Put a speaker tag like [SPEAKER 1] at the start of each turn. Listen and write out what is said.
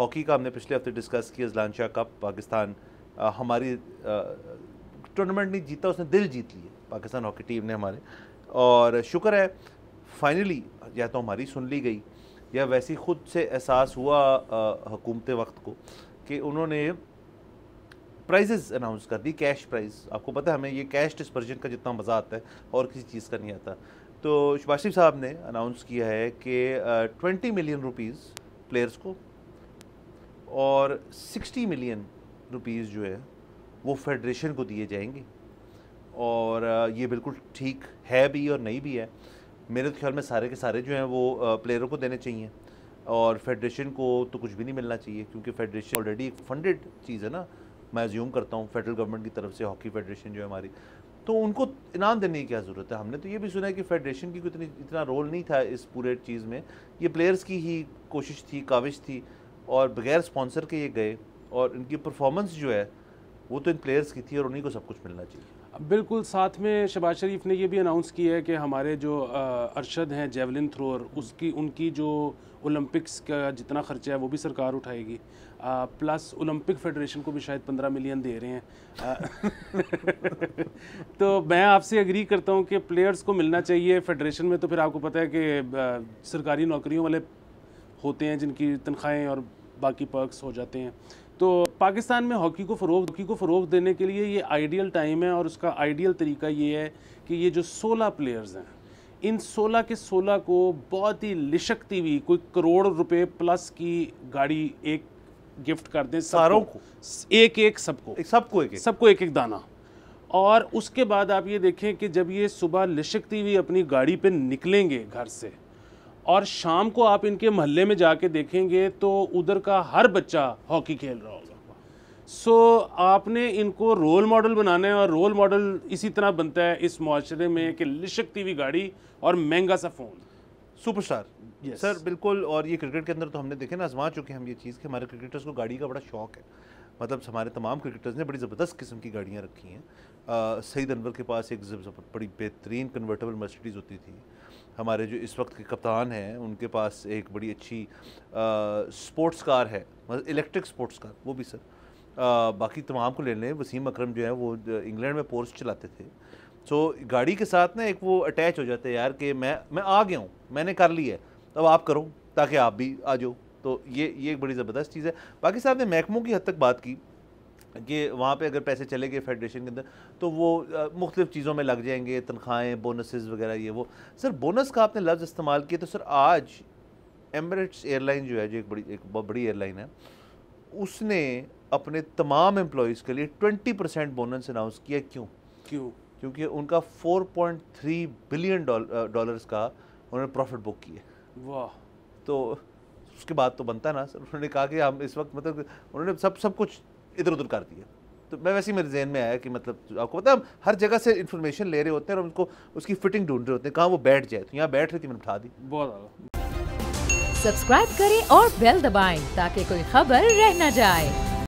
[SPEAKER 1] Hockey का हमने पिछले हफ्ते डिस्कस किया जलानशाह कप पाकिस्तान आ, हमारी टूर्नामेंट नहीं जीता उसने दिल जीत लिए पाकिस्तान हॉकी टीम ने हमारे और शुक्र है फाइनली या तो हमारी सुन ली गई या वैसी खुद से एहसास हुआ हुकूमत वक्त को कि उन्होंने प्राइजेज अनाउंस कर दी कैश प्राइज आपको पता है हमें ये कैश डिस्पर्जन का जितना मज़ा आता है और किसी चीज़ का नहीं आता तो शुभाशिफ साहब ने अनाउंस किया है कि ट्वेंटी मिलियन रुपीज़ प्लेयर्स को और 60 मिलियन रुपीज़ जो है वो फेडरेशन को दिए जाएंगे और ये बिल्कुल ठीक है भी और नहीं भी है मेरे तो ख्याल में सारे के सारे जो हैं वो प्लेयरों को देने चाहिए और फेडरेशन को तो कुछ भी नहीं मिलना चाहिए क्योंकि फेडरेशन ऑलरेडी एक फंडेड चीज़ है ना मैं ज्यूम करता हूँ फेडरल गवर्नमेंट की तरफ से हॉकी फेडरेशन जो है हमारी तो उनको इनाम देने की क्या ज़रूरत है हमने तो ये भी सुना है कि फेडरेशन की इतनी इतना रोल नहीं था इस पूरे चीज़ में ये प्लेयर्स की ही कोशिश थी काविश थी और बगैर स्पॉन्सर के ये गए और इनकी परफॉर्मेंस जो है वो तो इन प्लेयर्स की थी और उन्हीं को सब कुछ मिलना चाहिए
[SPEAKER 2] बिल्कुल साथ में शबाज शरीफ ने ये भी अनाउंस किया है कि हमारे जो अरशद हैं जेवलिन थ्रोअर उसकी उनकी जो ओलंपिक्स का जितना खर्चा है वो भी सरकार उठाएगी आ, प्लस ओलंपिक फेडरेशन को भी शायद पंद्रह मिलियन दे रहे हैं तो मैं आपसे एग्री करता हूँ कि प्लेयर्स को मिलना चाहिए फेडरेशन में तो फिर आपको पता है कि सरकारी नौकरियों वाले होते हैं जिनकी तनख्वाहें और बाकी पर्कस हो जाते हैं तो पाकिस्तान में हॉकी को फ़रोग हॉकी को फ़रोग देने के लिए ये आइडियल टाइम है और उसका आइडियल तरीका ये है कि ये जो 16 प्लेयर्स हैं इन 16 के 16 को बहुत ही लिशकती हुई कोई करोड़ रुपए प्लस की गाड़ी एक गिफ्ट कर दें सारों को एक एक सबको सबको एक एक सबको एक एक दाना और उसके बाद आप ये देखें कि जब ये सुबह लिशकती हुई अपनी गाड़ी पर निकलेंगे घर से और शाम को आप इनके महल्ले में जाके देखेंगे तो उधर का हर बच्चा हॉकी खेल रहा होगा सो so, आपने इनको रोल मॉडल बनाना है और रोल मॉडल इसी तरह बनता है इस माशरे में कि लिशकती हुई गाड़ी और महंगा सा फ़ोन सुपरस्टार
[SPEAKER 1] yes. सर बिल्कुल और ये क्रिकेट के अंदर तो हमने देखे ना आजमा चुके हम ये चीज़ कि हमारे क्रिकेटर्स को गाड़ी का बड़ा शौक है मतलब हमारे तमाम क्रिकेटर्स ने बड़ी ज़बरदस्त किस्म की गाड़ियाँ रखी हैं सईद अनवर के पास एक बड़ी बेहतरीन कन्वर्टेबल मर्सिडीज़ होती थी हमारे जो इस वक्त के कप्तान हैं उनके पास एक बड़ी अच्छी स्पोर्ट्स कार है मतलब इलेक्ट्रिक स्पोर्ट्स कार वो भी सर आ, बाकी तमाम को ले लें वसीम अक्रम जो है वो इंग्लैंड में पोर्स चलाते थे सो गाड़ी के साथ ना एक वो अटैच हो जाते यार कि मैं मैं आ गया हूँ मैंने कर लिया है अब आप करो ताकि आप भी आ जाओ तो ये ये एक बड़ी ज़बरदस्त चीज़ है बाकी साहब ने महकमों की हद तक बात की कि वहाँ पे अगर पैसे चले गए फेडरेशन के अंदर तो वो मुख्तफ़ चीज़ों में लग जाएंगे तनख्वाहें बोनसेस वगैरह ये वो सर बोनस का आपने लफ्ज़ इस्तेमाल किया तो सर आज एमरेट्स एयरलाइन जो है जो एक बड़ी एक बहुत बड़ी एयरलाइन है उसने अपने तमाम एम्प्लॉज़ के लिए ट्वेंटी परसेंट बोनस अनाउंस किया क्यों क्यों क्योंकि उनका four point three billion dollars का उन्होंने प्रॉफिट बुक किया वाह तो उसके बाद तो बनता ना सर उन्होंने कहा कि हम इस वक्त मतलब उन्होंने सब सब कुछ इधर उधर कर दिया तो मैं वैसे ही मेरे जहन में आया कि मतलब आपको पता है हर जगह से इन्फॉर्मेशन ले रहे होते हैं और उनको उसकी फिटिंग ढूंढ रहे होते हैं कहाँ वो बैठ जाए तो यहाँ बैठ रही थी मैंने उठा दी बहुत सब्सक्राइब करें और बेल दबाएं ताकि कोई खबर रह न जाए